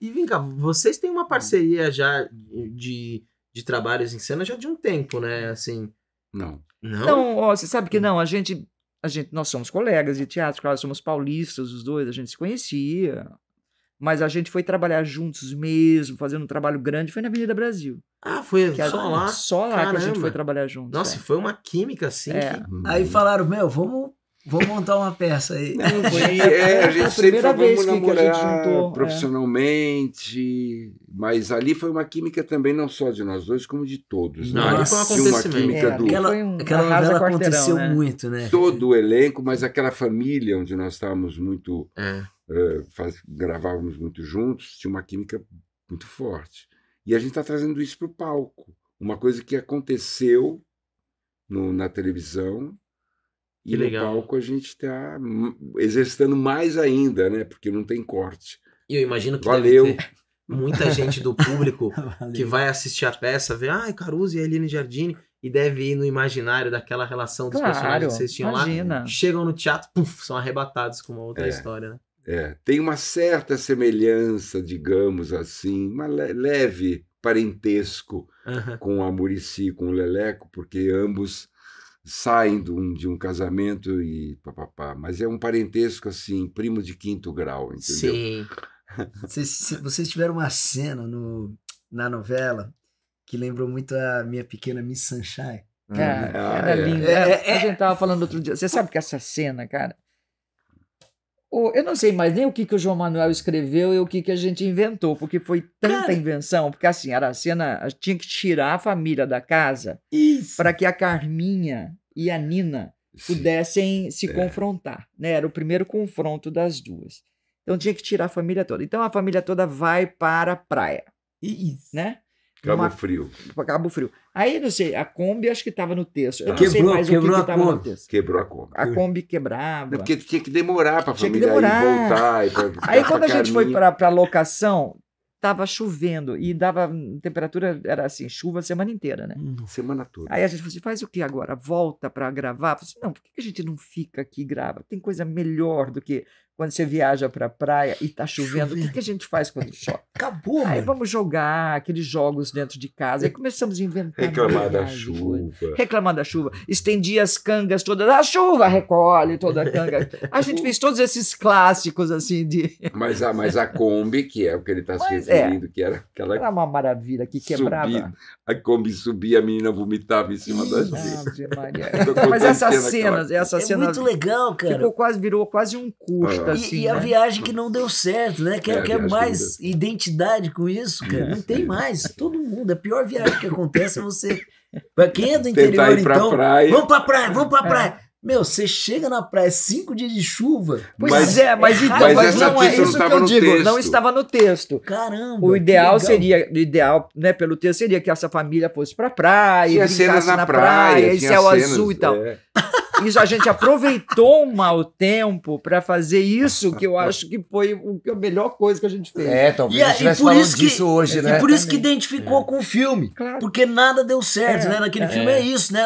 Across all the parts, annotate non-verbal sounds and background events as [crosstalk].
E vem cá, vocês têm uma hum. parceria já de, de trabalhos em cena já de um tempo, né? Assim. Não. Não, Então, ó, você sabe que hum. não, a gente. A gente, nós somos colegas de teatro, claro, somos paulistas os dois, a gente se conhecia, mas a gente foi trabalhar juntos mesmo, fazendo um trabalho grande, foi na Avenida Brasil. Ah, foi que só a, lá? Só lá Caramba. que a gente foi trabalhar juntos. Nossa, é. foi uma química assim. É. Que... Hum. Aí falaram, meu, vamos Vou montar uma peça aí. Não, foi, é, a [laughs] gente a sempre falou, vamos que namorar que juntou, é. profissionalmente, é. mas ali foi uma química também não só de nós dois, como de todos. Não, né? foi um assim, acontecimento. Química é, do... Aquela, um novela aconteceu né? muito, né? Todo o elenco, mas aquela família onde nós estávamos muito... É. Uh, faz, gravávamos muito juntos, tinha uma química muito forte. E a gente está trazendo isso para o palco. Uma coisa que aconteceu no, na televisão e que no palco a gente está exercitando mais ainda, né? Porque não tem corte. E eu imagino que Valeu. muita gente do público [laughs] que vai assistir a peça, vê, ai, ah, Caruso e Eline Giardini, e deve ir no imaginário daquela relação dos claro, personagens que vocês tinham imagina. lá. Chegam no teatro, puf, são arrebatados com uma outra é, história, né? É, tem uma certa semelhança, digamos assim, uma leve parentesco uh -huh. com a Murici, com o Leleco, porque ambos saem de um, de um casamento e papapá. Mas é um parentesco, assim, primo de quinto grau, entendeu? Sim. vocês, [laughs] vocês tiveram uma cena no, na novela que lembrou muito a minha pequena Miss Sunshine. Cara, ah, era é. lindo. É, é, é a é. gente tava falando outro dia. Você sabe que essa cena, cara, eu não sei mais nem o que, que o João Manuel escreveu e o que, que a gente inventou, porque foi tanta Cara. invenção, porque assim, a Aracena tinha que tirar a família da casa para que a Carminha e a Nina pudessem Sim. se é. confrontar. Né? Era o primeiro confronto das duas. Então tinha que tirar a família toda. Então a família toda vai para a praia. Isso. Né? Cabo Uma... Frio. Cabo Frio. Aí, não sei, a Kombi acho que estava no texto. Eu quebrou, não sei mais quebrou o que, a que Kombi. no texto. Quebrou a Kombi. A Kombi quebrava. Porque tinha que demorar para a família demorar. voltar. E pra, aí, quando a gente foi para a locação, estava chovendo e dava temperatura, era assim, chuva a semana inteira, né? Hum, semana toda. Aí a gente falou assim: faz o que agora? Volta para gravar? falei assim, não, por que a gente não fica aqui e grava? Tem coisa melhor do que quando você viaja para a praia e está chovendo, Chovendo. o que, que a gente faz quando chove? Acabou, Aí vamos jogar aqueles jogos dentro de casa. Aí começamos a inventar. Reclamar da chuva. Reclamar da chuva. Estendi as cangas todas. A chuva recolhe toda a canga. A gente fez todos esses clássicos assim de. Mas a, mas a Kombi, que é o que ele está se é. referindo, que era aquela. Era uma maravilha que quebrava. Subida a Kombi subia, a menina vomitava em cima da gente. [laughs] Mas essas cena cenas, aquela... essa é muito legal, cara. Ficou quase virou quase um custo ah. assim, e, e, a né? viagem que não deu certo, né? Quer, é, é quer é mais que identidade com isso, cara? Não tem mais. É todo mundo, a pior viagem que acontece é você Pra quem é do Tentar interior, pra então, praia. vamos pra praia, vamos pra praia. Meu, você chega na praia cinco dias de chuva. Pois mas, é, é mas então, mas, mas não é isso não que eu digo, texto. não estava no texto. Caramba. O ideal seria, o ideal, né, pelo texto seria que essa família fosse pra praia, tinha brincasse na, na praia, praia, tinha céu cenas, azul e tal. É. Isso, a gente aproveitou um mau tempo para fazer isso, que eu acho que foi a melhor coisa que a gente fez. É, talvez e, a gente falando que, disso hoje, né? E por isso que identificou é. com o filme. Claro. Porque nada deu certo, é, né? Naquele é. filme é isso, né?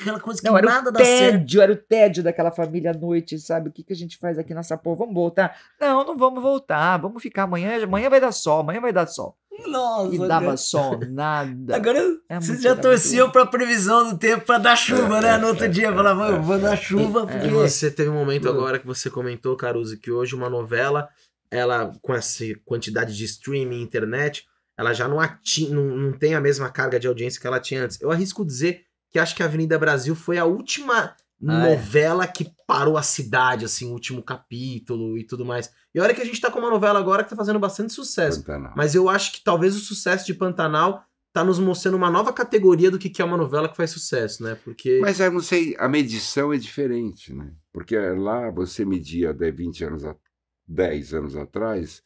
Aquela coisa que Não, nada dá tédio, certo. era o tédio daquela família à noite, sabe? O que, que a gente faz aqui nessa porra? Vamos voltar? Não, não vamos voltar. Vamos ficar amanhã. Amanhã vai dar sol, amanhã vai dar sol. Nossa, e dava Deus. Né? sol, nada. Agora é vocês já torciam para previsão do tempo para né? dar chuva, é, né? No outro é, dia, falava vou dar chuva. Porque... E você teve um momento uhum. agora que você comentou, Caruso, que hoje uma novela, ela com essa quantidade de streaming, internet, ela já não, ati não, não tem a mesma carga de audiência que ela tinha antes. Eu arrisco dizer que acho que a Avenida Brasil foi a última ah, é. novela que parou a cidade, assim, o último capítulo e tudo mais. E olha que a gente tá com uma novela agora que tá fazendo bastante sucesso. Pantanal. Mas eu acho que talvez o sucesso de Pantanal tá nos mostrando uma nova categoria do que é uma novela que faz sucesso, né? Porque... Mas eu não sei, a medição é diferente, né? Porque lá você media de 20 anos, a... 10 anos atrás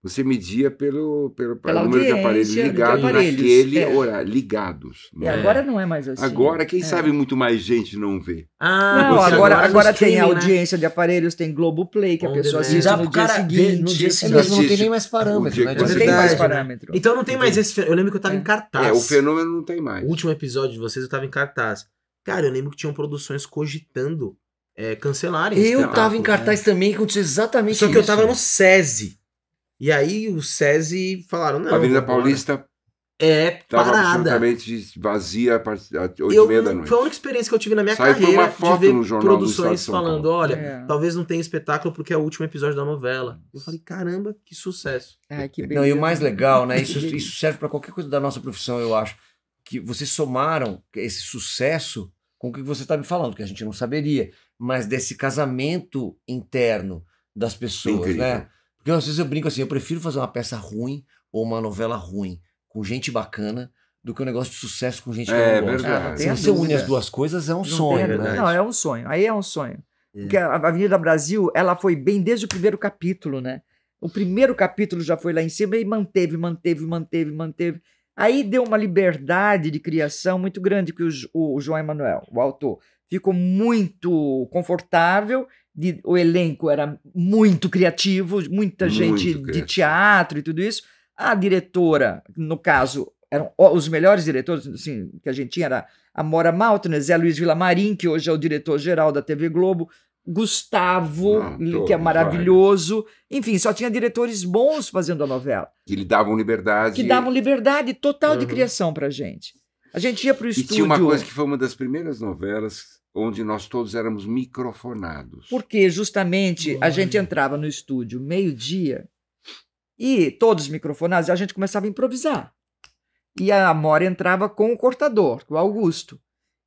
você media pelo, pelo número de aparelhos ligados naquele é. horário, ligados. Né? É, agora não é mais assim. Agora, quem é. sabe, muito mais gente não vê. Ah, não, agora, agora, tem a né? audiência né? de aparelhos, tem Globoplay, que a pessoa assiste dá no, dia cara, seguinte, no dia seguinte. É, não tem nem mais parâmetro. Né? tem mais parâmetro. Então não tem mais esse... Eu lembro que eu estava em é. cartaz. É, o fenômeno não tem mais. O último episódio de vocês eu estava em cartaz. Cara, eu lembro que tinham produções cogitando é, cancelarem. Eu tava em cartaz também, aconteceu exatamente Só que eu tava no SESI. E aí o SESI falaram, não. Avenida Paulista é parada. absolutamente vazia a partir de 8 eu, da noite. Foi a única experiência que eu tive na minha Saiu carreira uma foto de ver produções falando, olha, é. talvez não tenha espetáculo porque é o último episódio da novela. Eu falei, caramba, que sucesso. É, que é. não, e o mais legal, né? Isso, [laughs] isso serve para qualquer coisa da nossa profissão, eu acho. Que vocês somaram esse sucesso com o que você está me falando, que a gente não saberia, mas desse casamento interno das pessoas, Incrível. né? Então, às vezes eu brinco assim, eu prefiro fazer uma peça ruim ou uma novela ruim com gente bacana do que um negócio de sucesso com gente é, que não gosta. Verdade. Ah, se você une as duas coisas, é um não sonho, tem, né? Não, é um sonho. Aí é um sonho. É. Porque a Avenida Brasil, ela foi bem desde o primeiro capítulo, né? O primeiro capítulo já foi lá em cima e manteve, manteve, manteve, manteve. Aí deu uma liberdade de criação muito grande que o, o João Emanuel, o autor, ficou muito confortável. De, o elenco era muito criativo, muita muito gente criativo. de teatro e tudo isso. A diretora, no caso, eram os melhores diretores assim, que a gente tinha era a Mora Maltner, Zé Luiz Villamarim, que hoje é o diretor-geral da TV Globo, Gustavo, Não, que é maravilhoso. Vai. Enfim, só tinha diretores bons fazendo a novela. Que lhe davam liberdade. Que davam liberdade total uhum. de criação a gente. A gente ia para o estúdio. E tinha uma coisa que foi uma das primeiras novelas onde nós todos éramos microfonados. Porque justamente Olha. a gente entrava no estúdio meio-dia e todos microfonados, e a gente começava a improvisar. E a Mora entrava com o cortador, com o Augusto.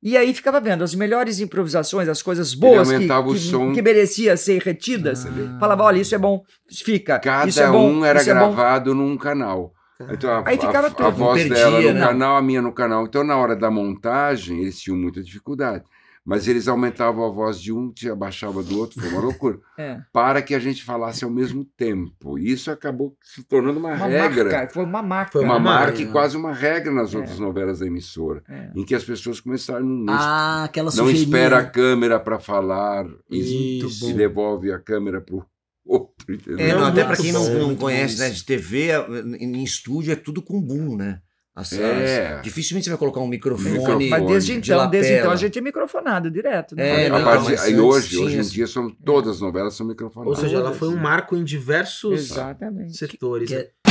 E aí ficava vendo as melhores improvisações, as coisas boas que, que, que, merecia ser retidas. Ah. Falava, olha, isso é bom, fica. Cada é bom, um era é gravado é num canal. Então, a, aí ficava a, tudo. A voz perdia, dela no né? canal, a minha no canal. Então, na hora da montagem, eles tinham muita dificuldade mas eles aumentavam a voz de um, te abaixava do outro, foi uma [laughs] loucura. É. Para que a gente falasse ao mesmo tempo. E isso acabou se tornando uma, uma regra. Marca, foi uma marca. Foi uma, uma marca e né? quase uma regra nas é. outras novelas da emissora, é. em que as pessoas começaram não, ah, aquela não sugeria. espera a câmera para falar isso, e se devolve a câmera para o outro, é, entendeu? É, não, até para quem não, não conhece né, de TV, em estúdio é tudo com boom, né? As, é. as, dificilmente você vai colocar um microfone. Mas desde então, de desde então a gente é microfonado direto. Né? É, não, parte, e então, hoje, hoje em dia são, assim, todas é. as novelas são microfonadas. Ou seja, ela foi um marco em diversos Exatamente. setores. Que, que né? é,